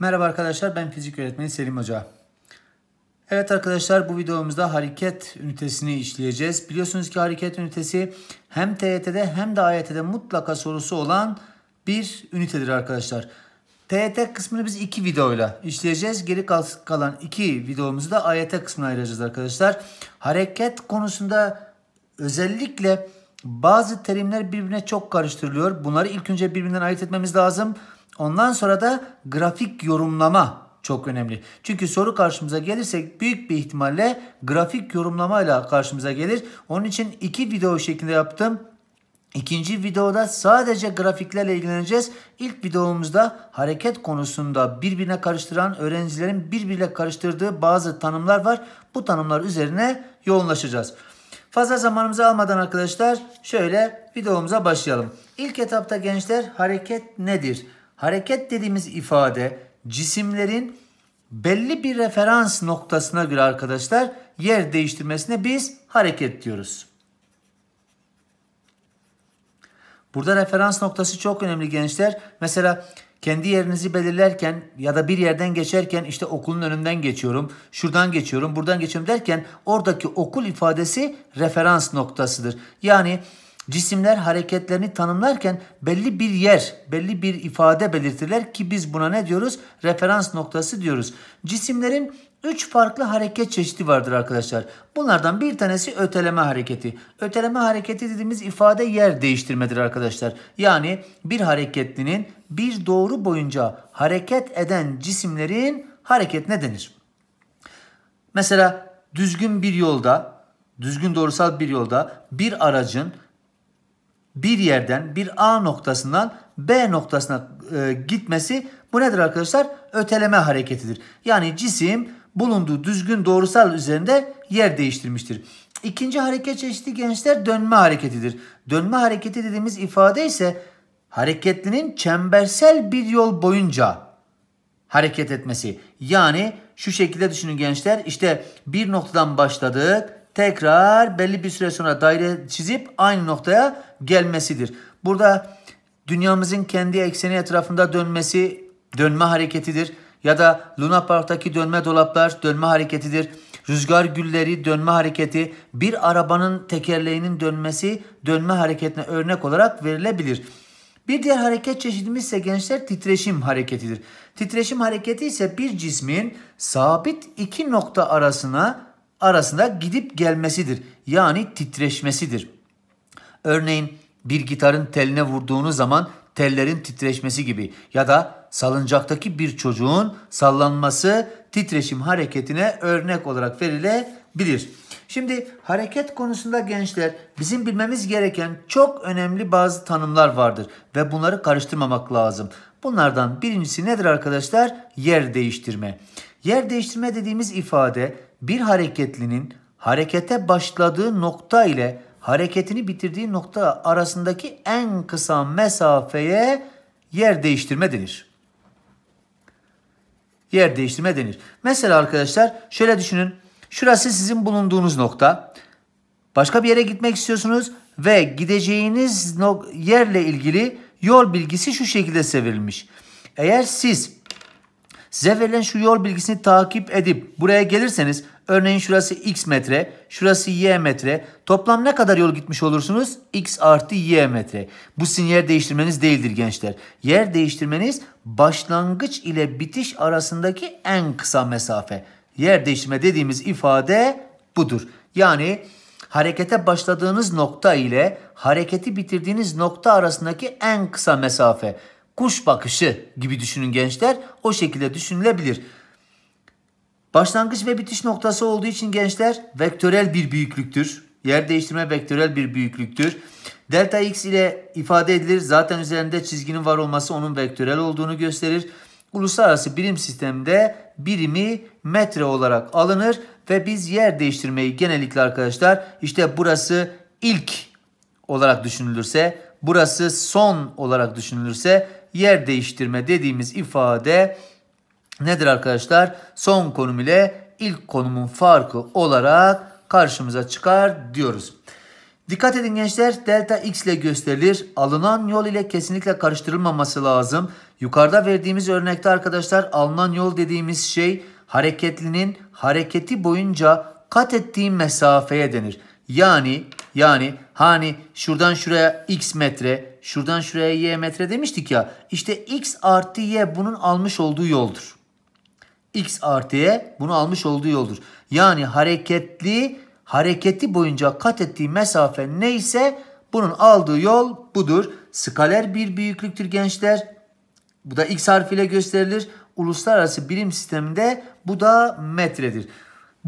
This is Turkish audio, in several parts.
Merhaba arkadaşlar ben fizik öğretmeni Selim Hoca. Evet arkadaşlar bu videomuzda hareket ünitesini işleyeceğiz. Biliyorsunuz ki hareket ünitesi hem TYT'de e hem de AYT'de e mutlaka sorusu olan bir ünitedir arkadaşlar. TYT e kısmını biz iki videoyla işleyeceğiz. Geri kalan iki videomuzu da AYT kısmına ayıracağız arkadaşlar. Hareket konusunda özellikle bazı terimler birbirine çok karıştırılıyor. Bunları ilk önce birbirinden ayırt etmemiz lazım. Ondan sonra da grafik yorumlama çok önemli. Çünkü soru karşımıza gelirse büyük bir ihtimalle grafik yorumlamayla karşımıza gelir. Onun için iki video şeklinde yaptım. İkinci videoda sadece grafiklerle ilgileneceğiz. İlk videomuzda hareket konusunda birbirine karıştıran öğrencilerin birbirine karıştırdığı bazı tanımlar var. Bu tanımlar üzerine yoğunlaşacağız. Fazla zamanımızı almadan arkadaşlar şöyle videomuza başlayalım. İlk etapta gençler hareket nedir? Hareket dediğimiz ifade cisimlerin belli bir referans noktasına göre arkadaşlar yer değiştirmesine biz hareket diyoruz. Burada referans noktası çok önemli gençler. Mesela kendi yerinizi belirlerken ya da bir yerden geçerken işte okulun önünden geçiyorum, şuradan geçiyorum, buradan geçiyorum derken oradaki okul ifadesi referans noktasıdır. Yani Cisimler hareketlerini tanımlarken belli bir yer, belli bir ifade belirtirler ki biz buna ne diyoruz? Referans noktası diyoruz. Cisimlerin Üç farklı hareket çeşidi vardır arkadaşlar. Bunlardan bir tanesi öteleme hareketi. Öteleme hareketi dediğimiz ifade yer değiştirmedir arkadaşlar. Yani bir hareketlinin bir doğru boyunca hareket eden cisimlerin hareket ne denir? Mesela düzgün bir yolda, düzgün doğrusal bir yolda bir aracın bir yerden bir A noktasından B noktasına e, gitmesi bu nedir arkadaşlar? Öteleme hareketidir. Yani cisim bulunduğu düzgün doğrusal üzerinde yer değiştirmiştir. İkinci hareket çeşidi gençler dönme hareketidir. Dönme hareketi dediğimiz ifade ise hareketlinin çembersel bir yol boyunca hareket etmesi. Yani şu şekilde düşünün gençler işte bir noktadan başladık tekrar belli bir süre sonra daire çizip aynı noktaya gelmesidir. Burada dünyamızın kendi ekseni etrafında dönmesi dönme hareketidir. Ya da Luna Park'taki dönme dolaplar dönme hareketidir. Rüzgar gülleri dönme hareketi, bir arabanın tekerleğinin dönmesi dönme hareketine örnek olarak verilebilir. Bir diğer hareket çeşidimiz ise gençler titreşim hareketidir. Titreşim hareketi ise bir cismin sabit iki nokta arasına arasında gidip gelmesidir. Yani titreşmesidir. Örneğin bir gitarın teline vurduğunuz zaman tellerin titreşmesi gibi ya da salıncaktaki bir çocuğun sallanması titreşim hareketine örnek olarak verilebilir. Şimdi hareket konusunda gençler bizim bilmemiz gereken çok önemli bazı tanımlar vardır ve bunları karıştırmamak lazım. Bunlardan birincisi nedir arkadaşlar? Yer değiştirme. Yer değiştirme dediğimiz ifade bir hareketlinin harekete başladığı nokta ile hareketini bitirdiği nokta arasındaki en kısa mesafeye yer değiştirme denir. Yer değiştirme denir. Mesela arkadaşlar şöyle düşünün. Şurası sizin bulunduğunuz nokta. Başka bir yere gitmek istiyorsunuz ve gideceğiniz yerle ilgili yol bilgisi şu şekilde sevilmiş. Eğer siz Size verilen şu yol bilgisini takip edip buraya gelirseniz örneğin şurası x metre, şurası y metre. Toplam ne kadar yol gitmiş olursunuz? x artı y metre. Bu sizin yer değiştirmeniz değildir gençler. Yer değiştirmeniz başlangıç ile bitiş arasındaki en kısa mesafe. Yer değiştirme dediğimiz ifade budur. Yani harekete başladığınız nokta ile hareketi bitirdiğiniz nokta arasındaki en kısa mesafe kuş bakışı gibi düşünün gençler. O şekilde düşünülebilir. Başlangıç ve bitiş noktası olduğu için gençler vektörel bir büyüklüktür. Yer değiştirme vektörel bir büyüklüktür. Delta x ile ifade edilir. Zaten üzerinde çizginin var olması onun vektörel olduğunu gösterir. Uluslararası birim sisteminde birimi metre olarak alınır ve biz yer değiştirmeyi genellikle arkadaşlar işte burası ilk olarak düşünülürse, burası son olarak düşünülürse yer değiştirme dediğimiz ifade nedir arkadaşlar? Son konum ile ilk konumun farkı olarak karşımıza çıkar diyoruz. Dikkat edin gençler delta x ile gösterilir. Alınan yol ile kesinlikle karıştırılmaması lazım. Yukarıda verdiğimiz örnekte arkadaşlar alınan yol dediğimiz şey hareketlinin hareketi boyunca kat ettiği mesafeye denir. Yani yani hani şuradan şuraya x metre, şuradan şuraya y metre demiştik ya. İşte x artı y bunun almış olduğu yoldur. x artı y bunu almış olduğu yoldur. Yani hareketli hareketi boyunca kat ettiği mesafe neyse bunun aldığı yol budur. Skaler bir büyüklüktür gençler. Bu da x harfiyle gösterilir. Uluslararası birim sisteminde bu da metredir.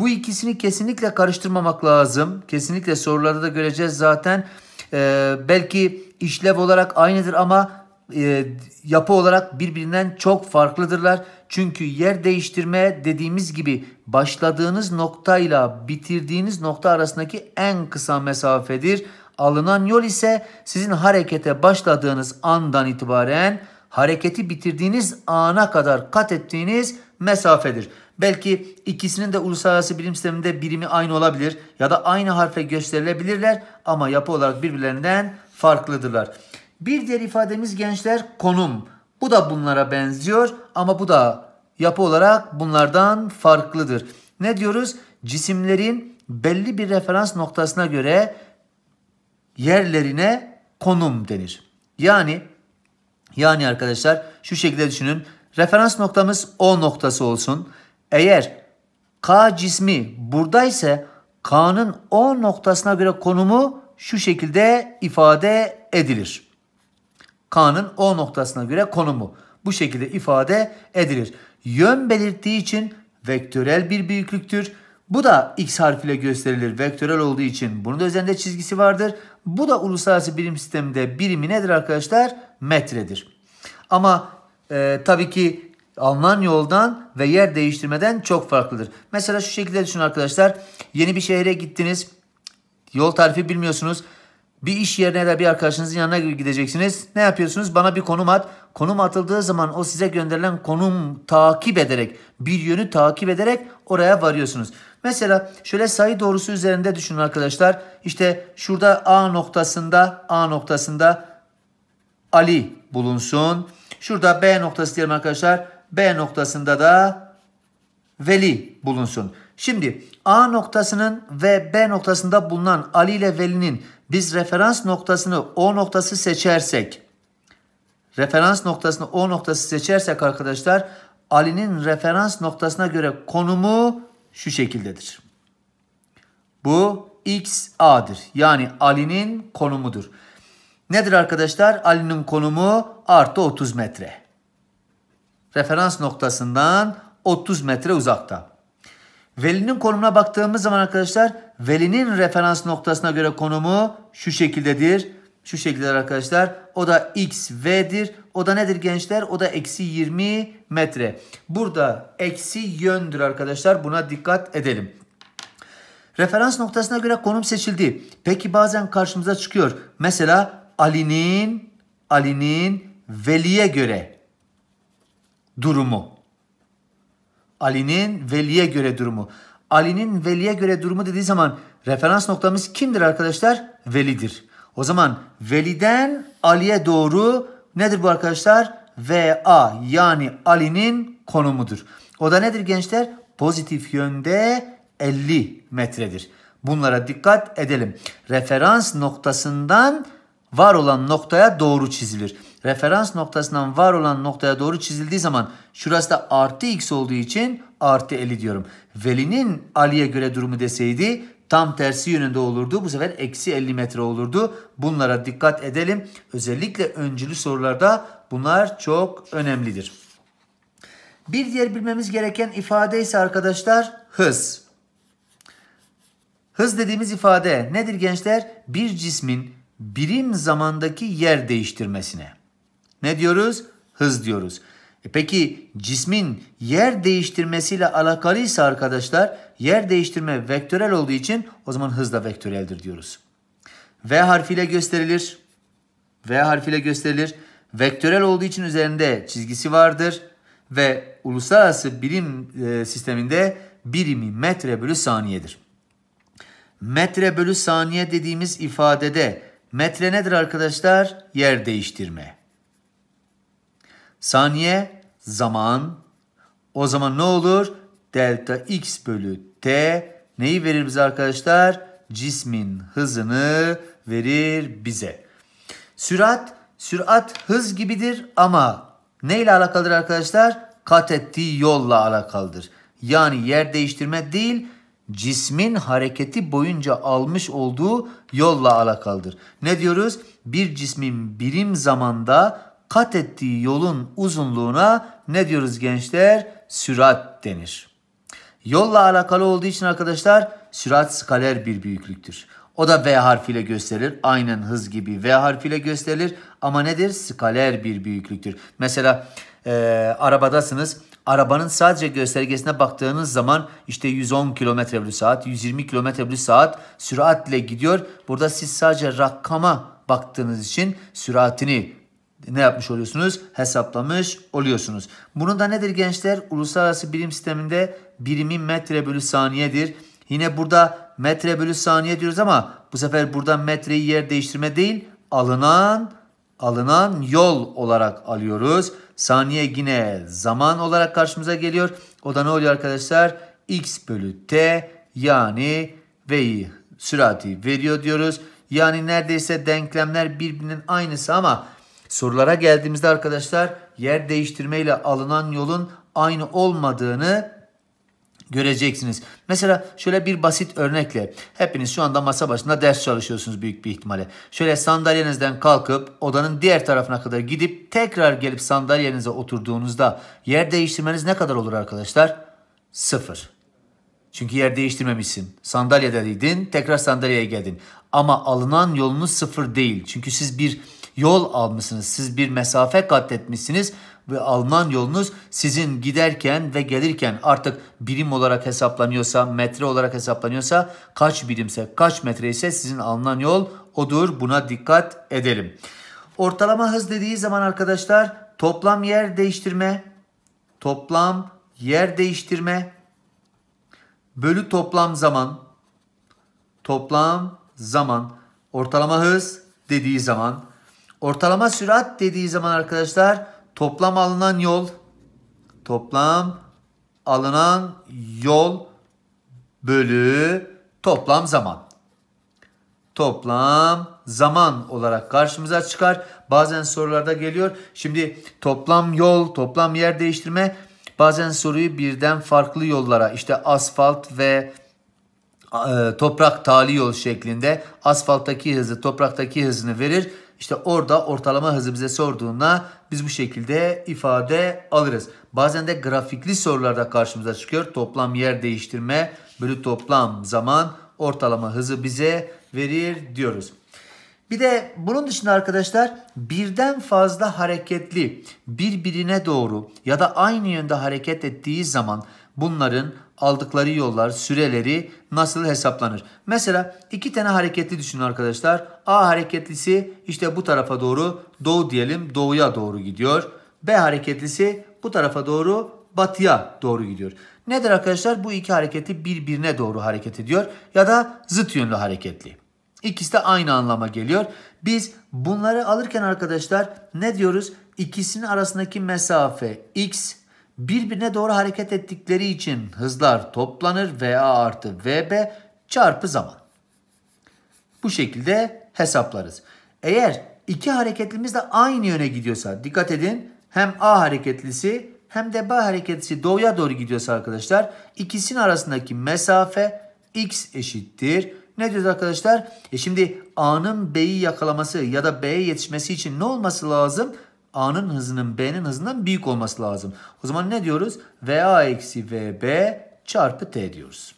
Bu ikisini kesinlikle karıştırmamak lazım. Kesinlikle sorularda da göreceğiz zaten. Ee, belki işlev olarak aynıdır ama e, yapı olarak birbirinden çok farklıdırlar. Çünkü yer değiştirme dediğimiz gibi başladığınız noktayla bitirdiğiniz nokta arasındaki en kısa mesafedir. Alınan yol ise sizin harekete başladığınız andan itibaren hareketi bitirdiğiniz ana kadar kat ettiğiniz mesafedir. Belki ikisinin de uluslararası birim sisteminde birimi aynı olabilir ya da aynı harfe gösterilebilirler ama yapı olarak birbirlerinden farklıdırlar. Bir diğer ifademiz gençler konum. Bu da bunlara benziyor ama bu da yapı olarak bunlardan farklıdır. Ne diyoruz? Cisimlerin belli bir referans noktasına göre yerlerine konum denir. Yani yani arkadaşlar şu şekilde düşünün. Referans noktamız O noktası olsun. Eğer K cismi buradaysa K'nın O noktasına göre konumu şu şekilde ifade edilir. K'nın O noktasına göre konumu bu şekilde ifade edilir. Yön belirttiği için vektörel bir büyüklüktür. Bu da x harfiyle gösterilir. Vektörel olduğu için bunun da üzerinde çizgisi vardır. Bu da uluslararası birim sisteminde birimi nedir arkadaşlar? Metredir. Ama e, tabii ki alınan yoldan ve yer değiştirmeden çok farklıdır. Mesela şu şekilde düşünün arkadaşlar. Yeni bir şehre gittiniz. Yol tarifi bilmiyorsunuz. Bir iş yerine ya da bir arkadaşınızın yanına gideceksiniz. Ne yapıyorsunuz? Bana bir konum at. Konum atıldığı zaman o size gönderilen konum takip ederek, bir yönü takip ederek oraya varıyorsunuz. Mesela şöyle sayı doğrusu üzerinde düşünün arkadaşlar. İşte şurada A noktasında, A noktasında Ali bulunsun. Şurada B noktası diyelim arkadaşlar. B noktasında da veli bulunsun. Şimdi A noktasının ve B noktasında bulunan Ali ile Veli'nin biz referans noktasını O noktası seçersek referans noktasını O noktası seçersek arkadaşlar Ali'nin referans noktasına göre konumu şu şekildedir. Bu X A'dır. Yani Ali'nin konumudur. Nedir arkadaşlar? Ali'nin konumu artı 30 metre referans noktasından 30 metre uzakta. Velinin konumuna baktığımız zaman arkadaşlar velinin referans noktasına göre konumu şu şekildedir. Şu şekilde arkadaşlar. O da x v'dir. O da nedir gençler? O da eksi 20 metre. Burada eksi yöndür arkadaşlar. Buna dikkat edelim. Referans noktasına göre konum seçildi. Peki bazen karşımıza çıkıyor. Mesela Ali'nin Ali'nin Veli'ye göre durumu. Ali'nin veliye göre durumu. Ali'nin veliye göre durumu dediği zaman referans noktamız kimdir arkadaşlar? Velidir. O zaman veliden Ali'ye doğru nedir bu arkadaşlar? VA yani Ali'nin konumudur. O da nedir gençler? Pozitif yönde 50 metredir. Bunlara dikkat edelim. Referans noktasından var olan noktaya doğru çizilir referans noktasından var olan noktaya doğru çizildiği zaman şurası da artı x olduğu için artı 50 diyorum. Veli'nin Ali'ye göre durumu deseydi tam tersi yönünde olurdu. Bu sefer eksi 50 metre olurdu. Bunlara dikkat edelim. Özellikle öncülü sorularda bunlar çok önemlidir. Bir diğer bilmemiz gereken ifade ise arkadaşlar hız. Hız dediğimiz ifade nedir gençler? Bir cismin birim zamandaki yer değiştirmesine ne diyoruz? Hız diyoruz. E peki cismin yer değiştirmesiyle alakalıysa arkadaşlar yer değiştirme vektörel olduğu için o zaman hız da vektöreldir diyoruz. V harfiyle gösterilir. V harfiyle gösterilir. Vektörel olduğu için üzerinde çizgisi vardır. Ve uluslararası bilim e, sisteminde birimi metre bölü saniyedir. Metre bölü saniye dediğimiz ifadede metre nedir arkadaşlar? Yer değiştirme. Saniye zaman. O zaman ne olur? Delta x bölü t neyi verir bize arkadaşlar? Cismin hızını verir bize. Sürat, sürat hız gibidir ama neyle ile alakalıdır arkadaşlar? Kat ettiği yolla alakalıdır. Yani yer değiştirme değil, cismin hareketi boyunca almış olduğu yolla alakalıdır. Ne diyoruz? Bir cismin birim zamanda kat ettiği yolun uzunluğuna ne diyoruz gençler? Sürat denir. Yolla alakalı olduğu için arkadaşlar sürat skaler bir büyüklüktür. O da V harfiyle gösterilir. Aynen hız gibi V harfiyle gösterilir. Ama nedir? Skaler bir büyüklüktür. Mesela e, arabadasınız. Arabanın sadece göstergesine baktığınız zaman işte 110 km bölü saat, 120 km bölü saat süratle gidiyor. Burada siz sadece rakama baktığınız için süratini ne yapmış oluyorsunuz? Hesaplamış oluyorsunuz. Bunun da nedir gençler? Uluslararası birim sisteminde birimi metre bölü saniyedir. Yine burada metre bölü saniye diyoruz ama bu sefer burada metreyi yer değiştirme değil alınan alınan yol olarak alıyoruz. Saniye yine zaman olarak karşımıza geliyor. O da ne oluyor arkadaşlar? X bölü T yani V'yi sürati veriyor diyoruz. Yani neredeyse denklemler birbirinin aynısı ama Sorulara geldiğimizde arkadaşlar yer değiştirmeyle alınan yolun aynı olmadığını göreceksiniz. Mesela şöyle bir basit örnekle hepiniz şu anda masa başında ders çalışıyorsunuz büyük bir ihtimalle. Şöyle sandalyenizden kalkıp odanın diğer tarafına kadar gidip tekrar gelip sandalyenize oturduğunuzda yer değiştirmeniz ne kadar olur arkadaşlar? Sıfır. Çünkü yer değiştirmemişsin. Sandalyede değildin, tekrar sandalyeye geldin. Ama alınan yolunuz sıfır değil. Çünkü siz bir yol almışsınız. Siz bir mesafe kat etmişsiniz ve alınan yolunuz sizin giderken ve gelirken artık birim olarak hesaplanıyorsa, metre olarak hesaplanıyorsa kaç birimse, kaç metre ise sizin alınan yol odur. Buna dikkat edelim. Ortalama hız dediği zaman arkadaşlar toplam yer değiştirme, toplam yer değiştirme bölü toplam zaman, toplam zaman, ortalama hız dediği zaman Ortalama sürat dediği zaman arkadaşlar toplam alınan yol toplam alınan yol bölü toplam zaman. Toplam zaman olarak karşımıza çıkar. Bazen sorularda geliyor. Şimdi toplam yol, toplam yer değiştirme bazen soruyu birden farklı yollara işte asfalt ve e, toprak tali yol şeklinde asfalttaki hızı topraktaki hızını verir. İşte orada ortalama hızı bize sorduğunda biz bu şekilde ifade alırız. Bazen de grafikli sorularda karşımıza çıkıyor. Toplam yer değiştirme bölü toplam zaman ortalama hızı bize verir diyoruz. Bir de bunun dışında arkadaşlar birden fazla hareketli birbirine doğru ya da aynı yönde hareket ettiği zaman bunların aldıkları yollar, süreleri nasıl hesaplanır? Mesela iki tane hareketli düşünün arkadaşlar. A hareketlisi işte bu tarafa doğru doğu diyelim doğuya doğru gidiyor. B hareketlisi bu tarafa doğru batıya doğru gidiyor. Nedir arkadaşlar? Bu iki hareketi birbirine doğru hareket ediyor ya da zıt yönlü hareketli. İkisi de aynı anlama geliyor. Biz bunları alırken arkadaşlar ne diyoruz? İkisinin arasındaki mesafe x birbirine doğru hareket ettikleri için hızlar toplanır VA artı VB çarpı zaman. Bu şekilde hesaplarız. Eğer iki hareketlimiz de aynı yöne gidiyorsa dikkat edin hem A hareketlisi hem de B hareketlisi doğuya doğru gidiyorsa arkadaşlar ikisinin arasındaki mesafe x eşittir. Ne diyoruz arkadaşlar? E şimdi A'nın B'yi yakalaması ya da B'ye yetişmesi için ne olması lazım? A'nın hızının B'nin hızından büyük olması lazım. O zaman ne diyoruz? VA eksi VB çarpı T diyoruz.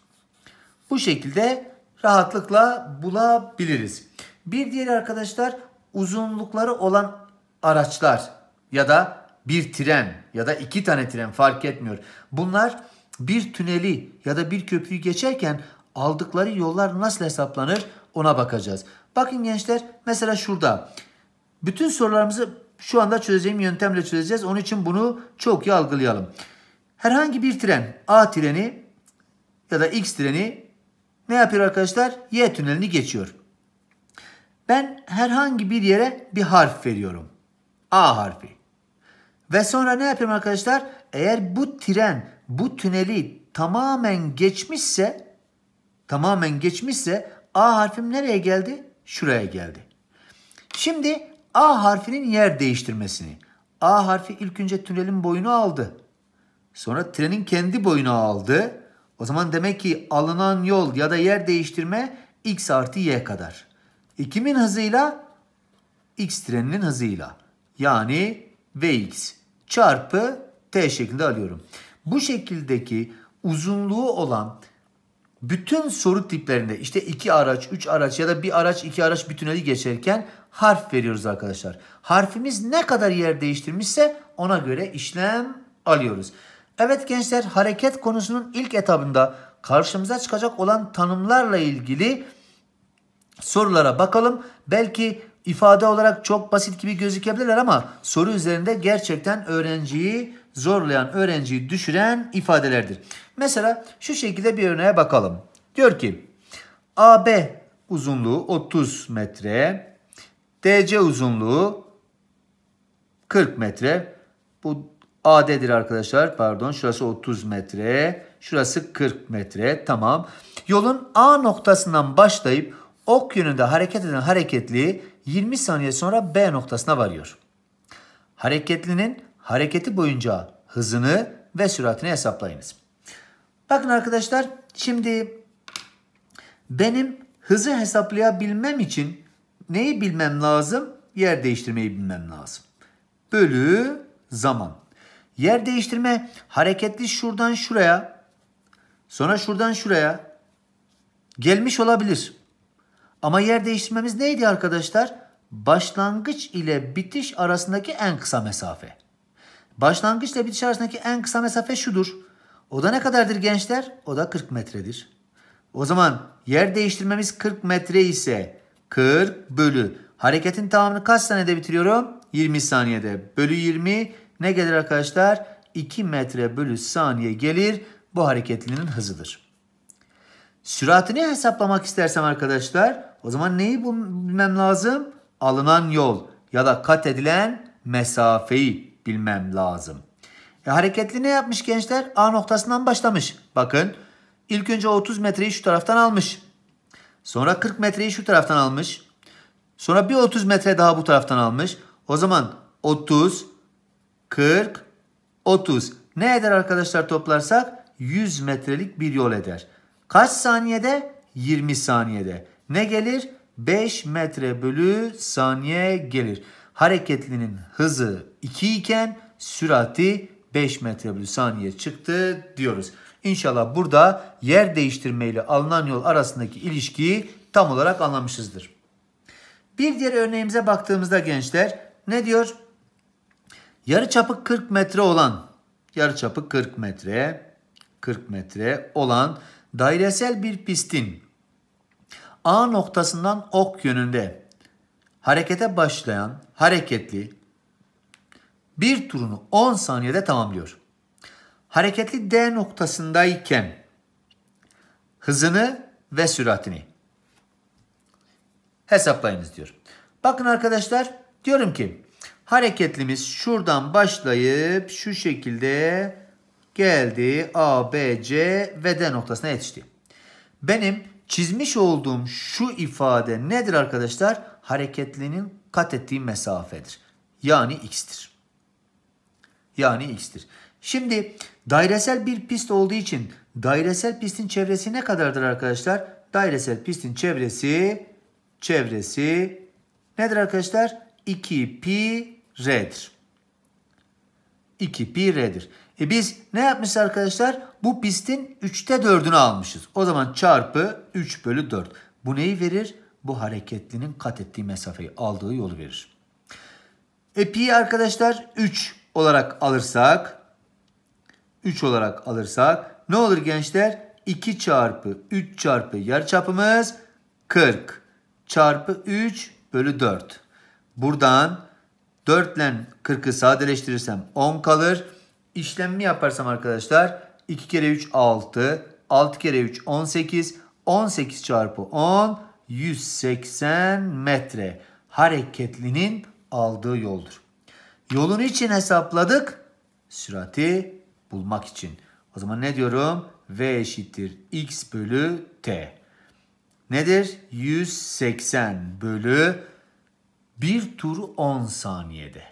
Bu şekilde rahatlıkla bulabiliriz. Bir diğer arkadaşlar uzunlukları olan araçlar ya da bir tren ya da iki tane tren fark etmiyor. Bunlar bir tüneli ya da bir köprüyü geçerken aldıkları yollar nasıl hesaplanır ona bakacağız. Bakın gençler mesela şurada bütün sorularımızı şu anda çözeceğim yöntemle çözeceğiz. Onun için bunu çok iyi algılayalım. Herhangi bir tren A treni ya da X treni ne yapıyor arkadaşlar? Y tünelini geçiyor. Ben herhangi bir yere bir harf veriyorum. A harfi. Ve sonra ne yapıyorum arkadaşlar? Eğer bu tren bu tüneli tamamen geçmişse tamamen geçmişse A harfim nereye geldi? Şuraya geldi. Şimdi A harfinin yer değiştirmesini. A harfi ilk önce tünelin boyunu aldı. Sonra trenin kendi boyunu aldı. O zaman demek ki alınan yol ya da yer değiştirme x artı y kadar. 2'min hızıyla x treninin hızıyla. Yani vx çarpı t şeklinde alıyorum. Bu şekildeki uzunluğu olan bütün soru tiplerinde işte iki araç, üç araç ya da bir araç, iki araç bir tüneli geçerken harf veriyoruz arkadaşlar. Harfimiz ne kadar yer değiştirmişse ona göre işlem alıyoruz. Evet gençler hareket konusunun ilk etabında karşımıza çıkacak olan tanımlarla ilgili sorulara bakalım. Belki ifade olarak çok basit gibi gözükebilirler ama soru üzerinde gerçekten öğrenciyi zorlayan öğrenciyi düşüren ifadelerdir. Mesela şu şekilde bir örneğe bakalım. Diyor ki AB uzunluğu 30 metre, DC uzunluğu 40 metre. Bu AD'dir arkadaşlar. Pardon şurası 30 metre. Şurası 40 metre. Tamam. Yolun A noktasından başlayıp ok yönünde hareket eden hareketli 20 saniye sonra B noktasına varıyor. Hareketlinin hareketi boyunca hızını ve süratini hesaplayınız. Bakın arkadaşlar şimdi benim hızı hesaplayabilmem için neyi bilmem lazım? Yer değiştirmeyi bilmem lazım. Bölü zaman. Yer değiştirme hareketli şuradan şuraya sonra şuradan şuraya gelmiş olabilir. Ama yer değiştirmemiz neydi arkadaşlar? Başlangıç ile bitiş arasındaki en kısa mesafe. Başlangıçla bitiş arasındaki en kısa mesafe şudur. O da ne kadardır gençler? O da 40 metredir. O zaman yer değiştirmemiz 40 metre ise 40 bölü. Hareketin tamamını kaç saniyede bitiriyorum? 20 saniyede. Bölü 20 ne gelir arkadaşlar? 2 metre bölü saniye gelir. Bu hareketlinin hızıdır. Süratini hesaplamak istersem arkadaşlar o zaman neyi bilmem lazım? Alınan yol ya da kat edilen mesafeyi bilmem lazım. E, hareketli ne yapmış gençler? A noktasından başlamış. Bakın ilk önce 30 metreyi şu taraftan almış. Sonra 40 metreyi şu taraftan almış. Sonra bir 30 metre daha bu taraftan almış. O zaman 30, 40, 30. Ne eder arkadaşlar toplarsak? 100 metrelik bir yol eder. Kaç saniyede? 20 saniyede. Ne gelir? 5 metre bölü saniye gelir. Hareketlinin hızı 2 iken sürati 5 metre bölü saniye çıktı diyoruz. İnşallah burada yer değiştirme ile alınan yol arasındaki ilişkiyi tam olarak anlamışızdır. Bir diğer örneğimize baktığımızda gençler ne diyor? Yarı çapı 40 metre olan, yarı çapı 40 metre, 40 metre olan dairesel bir pistin A noktasından ok yönünde harekete başlayan hareketli bir turunu 10 saniyede tamamlıyor. Hareketli D noktasındayken hızını ve süratini hesaplayınız diyor. Bakın arkadaşlar diyorum ki hareketlimiz şuradan başlayıp şu şekilde geldi A, B, C ve D noktasına yetişti. Benim çizmiş olduğum şu ifade nedir arkadaşlar? Hareketlinin kat ettiği mesafedir. Yani x'tir yani x'tir. Şimdi dairesel bir pist olduğu için dairesel pistin çevresi ne kadardır arkadaşlar? Dairesel pistin çevresi çevresi nedir arkadaşlar? 2 pi r'dir. 2 pi r'dir. E biz ne yapmışız arkadaşlar? Bu pistin 3'te 4'ünü almışız. O zaman çarpı 3 bölü 4. Bu neyi verir? Bu hareketlinin kat ettiği mesafeyi aldığı yolu verir. E pi arkadaşlar 3 olarak alırsak 3 olarak alırsak ne olur gençler? 2 çarpı 3 çarpı yarıçapımız çapımız 40 çarpı 3 bölü 4. Buradan 4 ile 40'ı sadeleştirirsem 10 kalır. İşlemi yaparsam arkadaşlar 2 kere 3 6, 6 kere 3 18, 18 çarpı 10 180 metre hareketlinin aldığı yoldur. Yolun için hesapladık. Sürati bulmak için. O zaman ne diyorum? V eşittir x bölü t. Nedir? 180 bölü bir tur 10 saniyede.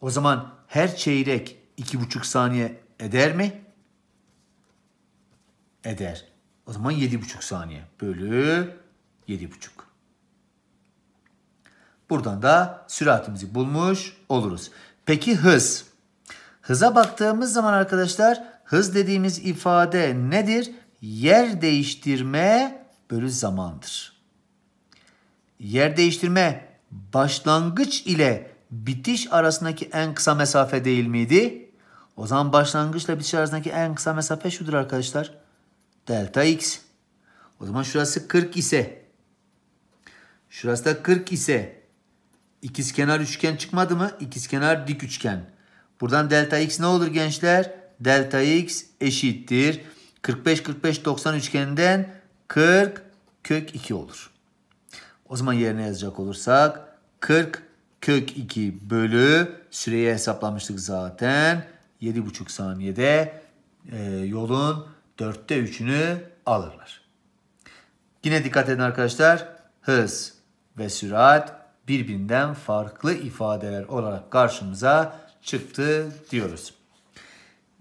O zaman her çeyrek 2,5 saniye eder mi? Eder. O zaman 7,5 saniye bölü 7,5. Buradan da süratimizi bulmuş oluruz. Peki hız. Hıza baktığımız zaman arkadaşlar hız dediğimiz ifade nedir? Yer değiştirme bölü zamandır. Yer değiştirme başlangıç ile bitiş arasındaki en kısa mesafe değil miydi? O zaman başlangıçla bitiş arasındaki en kısa mesafe şudur arkadaşlar. Delta x. O zaman şurası 40 ise şurası da 40 ise İkizkenar üçgen çıkmadı mı? İkizkenar dik üçgen. Buradan delta x ne olur gençler? Delta x eşittir. 45 45 90 üçgeninden 40 kök 2 olur. O zaman yerine yazacak olursak 40 kök 2 bölü süreyi hesaplamıştık zaten. 7,5 saniyede e, yolun 4'te 3'ünü alırlar. Yine dikkat edin arkadaşlar. Hız ve sürat birbirinden farklı ifadeler olarak karşımıza çıktı diyoruz.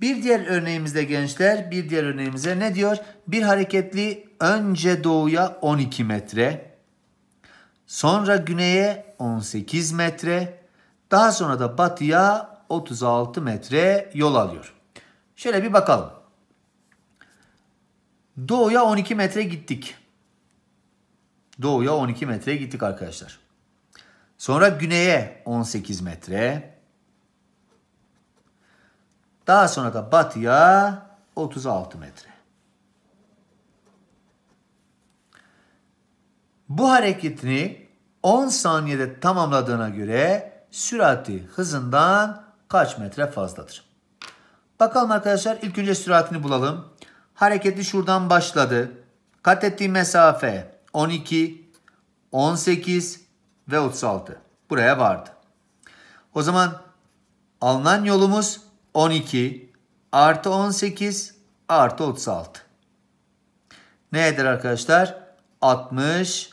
Bir diğer örneğimizde gençler bir diğer örneğimize ne diyor? Bir hareketli önce doğuya 12 metre, sonra güneye 18 metre, daha sonra da batıya 36 metre yol alıyor. Şöyle bir bakalım. Doğuya 12 metre gittik. Doğuya 12 metre gittik arkadaşlar. Sonra güneye 18 metre. Daha sonra da batıya 36 metre. Bu hareketini 10 saniyede tamamladığına göre sürati hızından kaç metre fazladır? Bakalım arkadaşlar ilk önce süratini bulalım. Hareketi şuradan başladı. Kat ettiği mesafe 12, 18, ve 36. Buraya vardı. O zaman alınan yolumuz 12 artı 18 artı 36. Ne eder arkadaşlar? 66.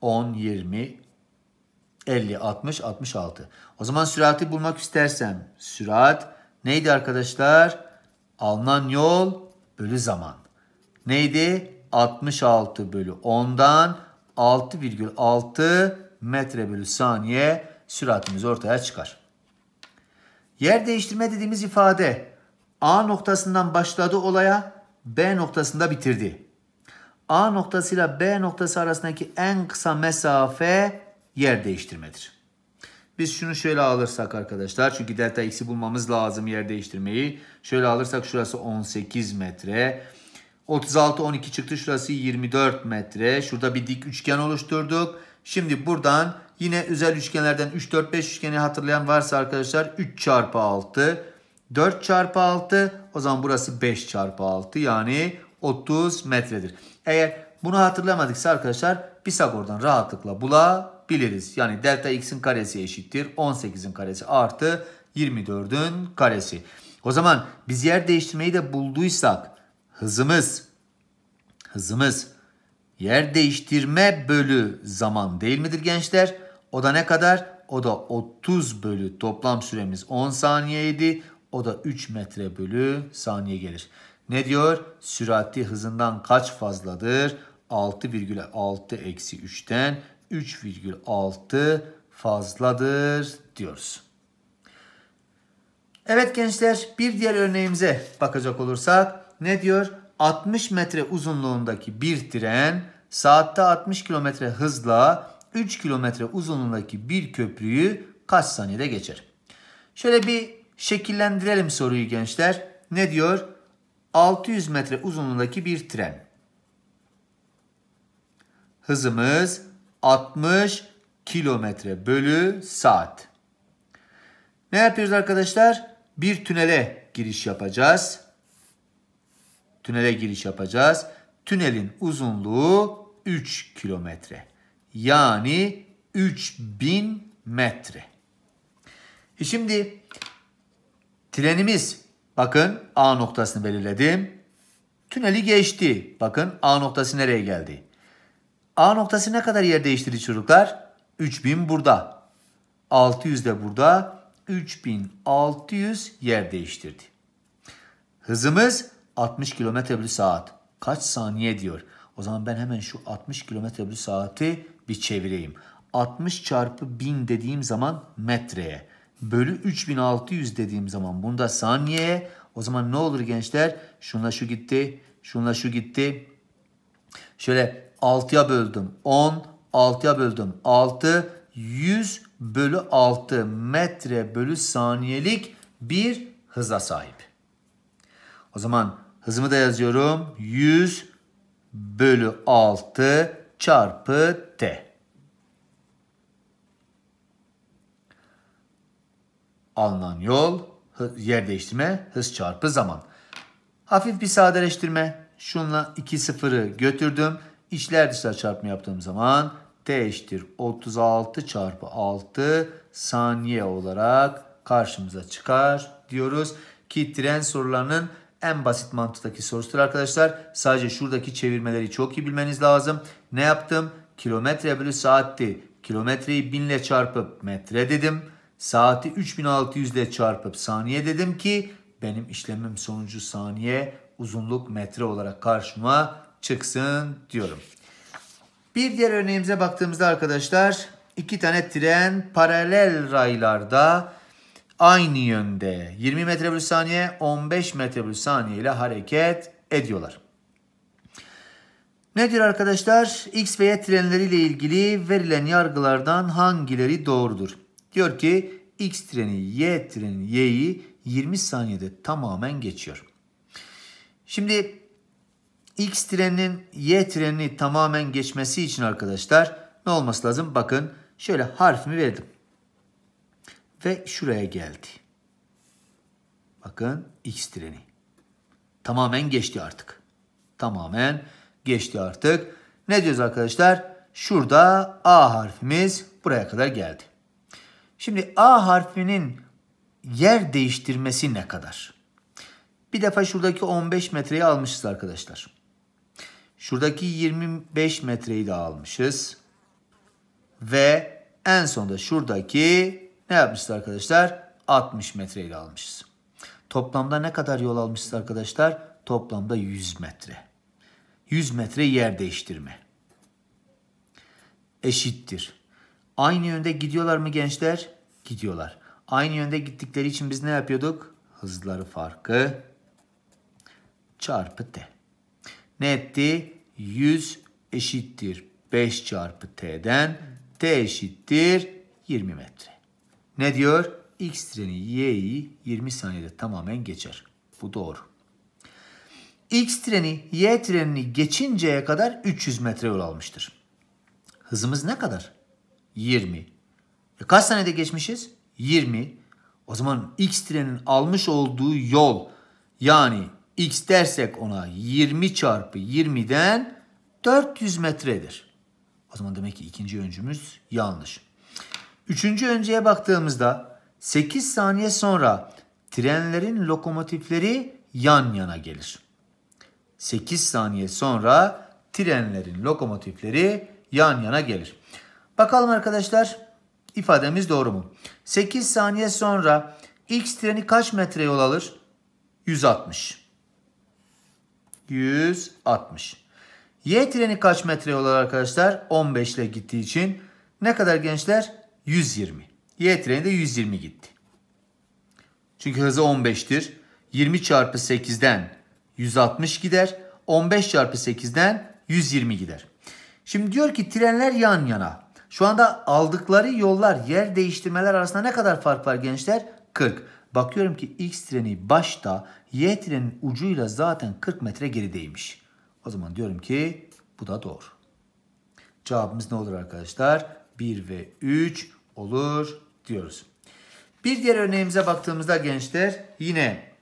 10, 20, 50, 60, 66. O zaman sürati bulmak istersem sürat neydi arkadaşlar? Alınan yol bölü zaman. Neydi? 66 bölü 10'dan 6,6 metre bölü saniye süratimiz ortaya çıkar. Yer değiştirme dediğimiz ifade A noktasından başladı olaya B noktasında bitirdi. A noktasıyla B noktası arasındaki en kısa mesafe yer değiştirmedir. Biz şunu şöyle alırsak arkadaşlar çünkü delta x'i bulmamız lazım yer değiştirmeyi. Şöyle alırsak şurası 18 metre. 36-12 çıktı. Şurası 24 metre. Şurada bir dik üçgen oluşturduk. Şimdi buradan yine özel üçgenlerden 3-4-5 üçgeni hatırlayan varsa arkadaşlar 3 çarpı 6. 4 çarpı 6 o zaman burası 5 çarpı 6 yani 30 metredir. Eğer bunu hatırlamadıksa arkadaşlar Pisagor'dan rahatlıkla bulabiliriz. Yani delta x'in karesi eşittir 18'in karesi artı 24'ün karesi. O zaman biz yer değiştirmeyi de bulduysak hızımız hızımız yer değiştirme bölü zaman değil midir gençler? O da ne kadar? O da 30 bölü toplam süremiz 10 saniyeydi. O da 3 metre bölü saniye gelir. Ne diyor? Sürati hızından kaç fazladır? 6,6 eksi 3'ten 3,6 fazladır diyoruz. Evet gençler bir diğer örneğimize bakacak olursak ne diyor? 60 metre uzunluğundaki bir tren saatte 60 kilometre hızla 3 kilometre uzunluğundaki bir köprüyü kaç saniyede geçer? Şöyle bir şekillendirelim soruyu gençler. Ne diyor? 600 metre uzunluğundaki bir tren. Hızımız 60 kilometre bölü saat. Ne yapıyoruz arkadaşlar? Bir tünele giriş yapacağız. Tünele giriş yapacağız. Tünelin uzunluğu 3 kilometre. Yani 3000 metre. E şimdi trenimiz bakın A noktasını belirledim. Tüneli geçti. Bakın A noktası nereye geldi? A noktası ne kadar yer değiştirdi çocuklar? 3000 burada. 600 de burada. 3600 yer değiştirdi. Hızımız 60 km bölü saat. Kaç saniye diyor. O zaman ben hemen şu 60 km bölü saati bir çevireyim. 60 çarpı 1000 dediğim zaman metreye. Bölü 3600 dediğim zaman bunda saniyeye. O zaman ne olur gençler? Şunla şu gitti. Şunla şu gitti. Şöyle 6'ya böldüm. 10. 6'ya böldüm. 6. 100 bölü 6 metre bölü saniyelik bir hıza sahip. O zaman Hızımı da yazıyorum. 100 bölü 6 çarpı t. Alınan yol yer değiştirme hız çarpı zaman. Hafif bir sadeleştirme. Şunla 2 sıfırı götürdüm. İçler dışlar çarpımı yaptığım zaman t eşittir 36 çarpı 6 saniye olarak karşımıza çıkar diyoruz ki tren sorularının en basit mantıktaki sorusudur arkadaşlar. Sadece şuradaki çevirmeleri çok iyi bilmeniz lazım. Ne yaptım? Kilometre bölü saatti. Kilometreyi 1000 ile çarpıp metre dedim. Saati 3600 ile çarpıp saniye dedim ki benim işlemim sonucu saniye uzunluk metre olarak karşıma çıksın diyorum. Bir diğer örneğimize baktığımızda arkadaşlar iki tane tren paralel raylarda aynı yönde 20 metre bölü saniye 15 metre bölü saniye ile hareket ediyorlar. Nedir arkadaşlar? X ve Y trenleriyle ilgili verilen yargılardan hangileri doğrudur? Diyor ki X treni Y treni Y'yi 20 saniyede tamamen geçiyor. Şimdi X treninin Y trenini tamamen geçmesi için arkadaşlar ne olması lazım? Bakın şöyle harfimi verdim ve şuraya geldi. Bakın X treni. Tamamen geçti artık. Tamamen geçti artık. Ne diyoruz arkadaşlar? Şurada A harfimiz buraya kadar geldi. Şimdi A harfinin yer değiştirmesi ne kadar? Bir defa şuradaki 15 metreyi almışız arkadaşlar. Şuradaki 25 metreyi de almışız. Ve en sonunda şuradaki ne yapmışız arkadaşlar? 60 metreyle almışız. Toplamda ne kadar yol almışız arkadaşlar? Toplamda 100 metre. 100 metre yer değiştirme. Eşittir. Aynı yönde gidiyorlar mı gençler? Gidiyorlar. Aynı yönde gittikleri için biz ne yapıyorduk? Hızları farkı çarpı t. Ne etti? 100 eşittir 5 çarpı t'den t eşittir 20 metre. Ne diyor? X treni Y'yi 20 saniyede tamamen geçer. Bu doğru. X treni Y trenini geçinceye kadar 300 metre yol almıştır. Hızımız ne kadar? 20. E kaç saniyede geçmişiz? 20. O zaman X trenin almış olduğu yol yani X dersek ona 20 çarpı 20'den 400 metredir. O zaman demek ki ikinci öncümüz yanlış. Üçüncü önceye baktığımızda 8 saniye sonra trenlerin lokomotifleri yan yana gelir. 8 saniye sonra trenlerin lokomotifleri yan yana gelir. Bakalım arkadaşlar ifademiz doğru mu? 8 saniye sonra X treni kaç metre yol alır? 160. 160. Y treni kaç metre yol alır arkadaşlar? 15 ile gittiği için ne kadar gençler? 120. Y treni de 120 gitti. Çünkü hızı 15'tir. 20 çarpı 8'den 160 gider. 15 çarpı 8'den 120 gider. Şimdi diyor ki trenler yan yana. Şu anda aldıkları yollar, yer değiştirmeler arasında ne kadar fark var gençler? 40. Bakıyorum ki X treni başta Y trenin ucuyla zaten 40 metre gerideymiş. O zaman diyorum ki bu da doğru. Cevabımız ne olur arkadaşlar? 1 ve 3 olur diyoruz. Bir diğer örneğimize baktığımızda gençler yine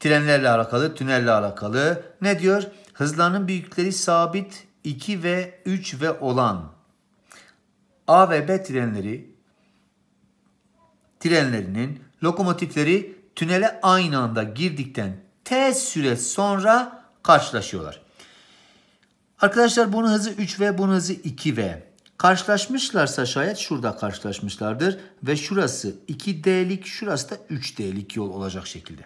trenlerle alakalı, tünelle alakalı ne diyor? Hızlarının büyükleri sabit 2 ve 3 ve olan A ve B trenleri trenlerinin lokomotifleri tünele aynı anda girdikten T süre sonra karşılaşıyorlar. Arkadaşlar bunun hızı 3 ve bunun hızı 2 ve Karşılaşmışlarsa şayet şurada karşılaşmışlardır ve şurası 2D'lik şurası da 3D'lik yol olacak şekilde.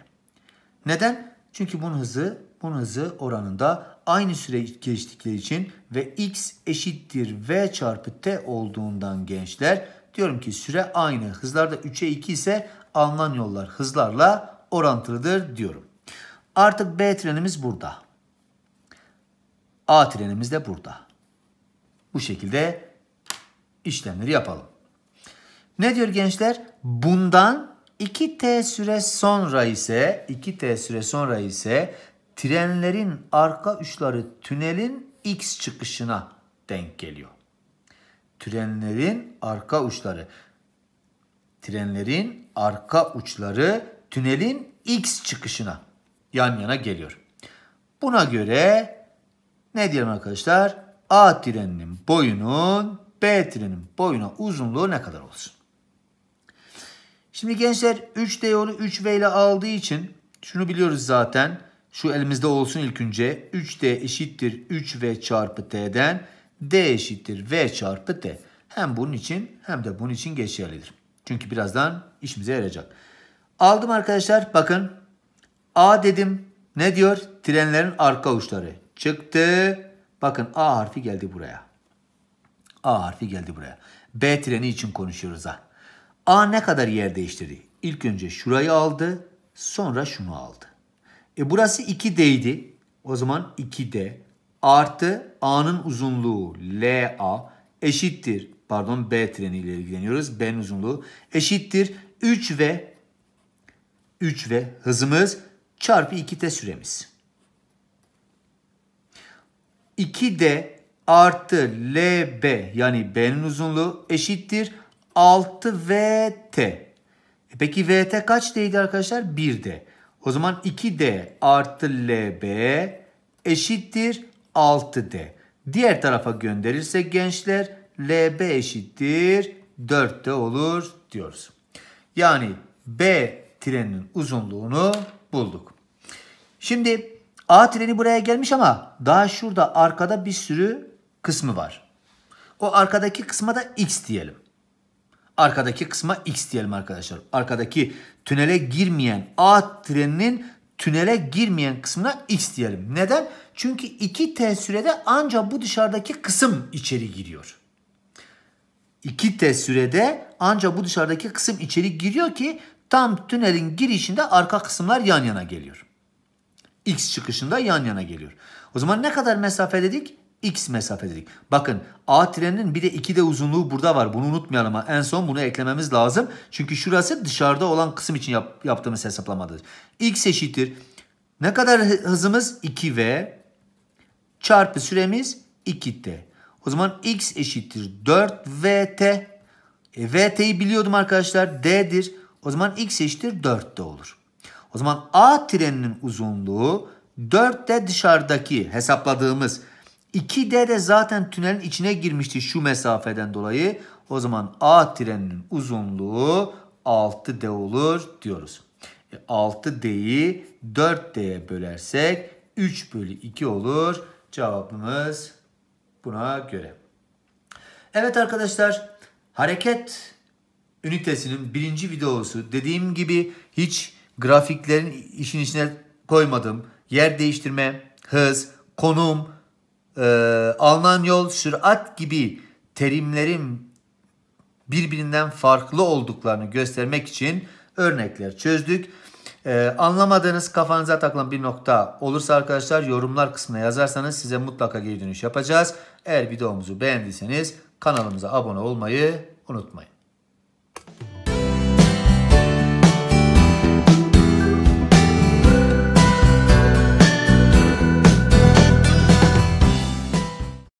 Neden? Çünkü bunun hızı bunun hızı oranında aynı süre geçtikleri için ve x eşittir v çarpı t olduğundan gençler diyorum ki süre aynı hızlarda 3'e 2 ise alınan yollar hızlarla orantılıdır diyorum. Artık B trenimiz burada. A trenimiz de burada. Bu şekilde işlemleri yapalım. Ne diyor gençler? Bundan 2T süre sonra ise 2T süre sonra ise trenlerin arka uçları tünelin X çıkışına denk geliyor. Trenlerin arka uçları trenlerin arka uçları tünelin X çıkışına yan yana geliyor. Buna göre ne diyelim arkadaşlar? A treninin boyunun B trenin boyuna uzunluğu ne kadar olsun? Şimdi gençler 3D yolu 3V ile aldığı için şunu biliyoruz zaten. Şu elimizde olsun ilk önce. 3D eşittir 3V çarpı T'den. D eşittir V çarpı T. Hem bunun için hem de bunun için geçerlidir. Çünkü birazdan işimize yarayacak. Aldım arkadaşlar bakın. A dedim. Ne diyor? Trenlerin arka uçları. Çıktı. Bakın A harfi geldi buraya. A harfi geldi buraya. B treni için konuşuyoruz ha. A ne kadar yer değiştirdi? İlk önce şurayı aldı, sonra şunu aldı. E burası 2D'ydi. O zaman 2D artı A'nın uzunluğu LA eşittir. Pardon B treni ile ilgileniyoruz. B'nin uzunluğu eşittir. 3 ve 3 ve hızımız çarpı 2T süremiz. 2D artı LB yani B'nin uzunluğu eşittir 6 VT. E peki VT kaç D'ydi arkadaşlar? 1D. O zaman 2D artı LB eşittir 6D. Diğer tarafa gönderirse gençler LB eşittir 4D olur diyoruz. Yani B treninin uzunluğunu bulduk. Şimdi A treni buraya gelmiş ama daha şurada arkada bir sürü kısmı var. O arkadaki kısma da x diyelim. Arkadaki kısma x diyelim arkadaşlar. Arkadaki tünele girmeyen A treninin tünele girmeyen kısmına x diyelim. Neden? Çünkü 2t sürede ancak bu dışarıdaki kısım içeri giriyor. 2t sürede ancak bu dışarıdaki kısım içeri giriyor ki tam tünelin girişinde arka kısımlar yan yana geliyor. X çıkışında yan yana geliyor. O zaman ne kadar mesafe dedik? X mesafededik. Bakın A treninin bir de 2 de uzunluğu burada var. Bunu unutmayalım. ama En son bunu eklememiz lazım. Çünkü şurası dışarıda olan kısım için yap, yaptığımız hesaplamadır. X eşittir. Ne kadar hızımız? 2V çarpı süremiz 2T. O zaman X eşittir 4VT. E, VT'yi biliyordum arkadaşlar. D'dir. O zaman X eşittir 4D olur. O zaman A treninin uzunluğu 4D dışarıdaki hesapladığımız 2D de zaten tünelin içine girmişti şu mesafeden dolayı. O zaman A treninin uzunluğu 6D olur diyoruz. 6D'yi e, 4D'ye bölersek 3 bölü 2 olur. Cevabımız buna göre. Evet arkadaşlar hareket ünitesinin birinci videosu dediğim gibi hiç grafiklerin işin içine koymadım. Yer değiştirme, hız, konum, e, ee, Alman yol, sürat gibi terimlerin birbirinden farklı olduklarını göstermek için örnekler çözdük. Ee, anlamadığınız kafanıza takılan bir nokta olursa arkadaşlar yorumlar kısmına yazarsanız size mutlaka geri dönüş yapacağız. Eğer videomuzu beğendiyseniz kanalımıza abone olmayı unutmayın.